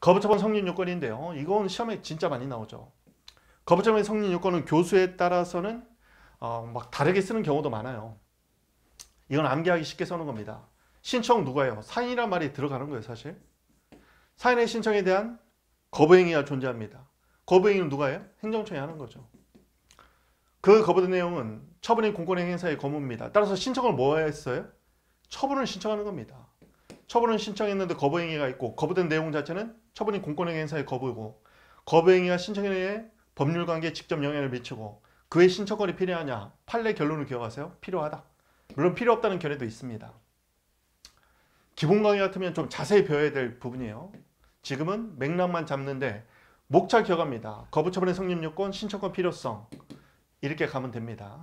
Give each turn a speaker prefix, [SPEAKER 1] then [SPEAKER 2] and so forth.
[SPEAKER 1] 거부처분 성립 요건인데요. 이건 시험에 진짜 많이 나오죠. 거부처분 성립 요건은 교수에 따라서는 어, 막 다르게 쓰는 경우도 많아요. 이건 암기하기 쉽게 써는 겁니다. 신청 누가요? 사인이란 말이 들어가는 거예요, 사실. 사인의 신청에 대한 거부행위가 존재합니다. 거부행위는 누가예요? 행정청이 하는 거죠. 그 거부된 내용은 처분인 공권행위사의 거부입니다 따라서 신청을 뭐 했어요? 처분을 신청하는 겁니다. 처분을 신청했는데 거부행위가 있고 거부된 내용 자체는 처분이 공권행위 행사의 거부이고 거부행위가 신청에 의법률관계 직접 영향을 미치고 그의 신청권이 필요하냐 판례 결론을 기억하세요. 필요하다. 물론 필요 없다는 견해도 있습니다. 기본 강의 같으면 좀 자세히 배워야 될 부분이에요. 지금은 맥락만 잡는데 목차 기억합니다. 거부처분의 성립 요건, 신청권 필요성 이렇게 가면 됩니다.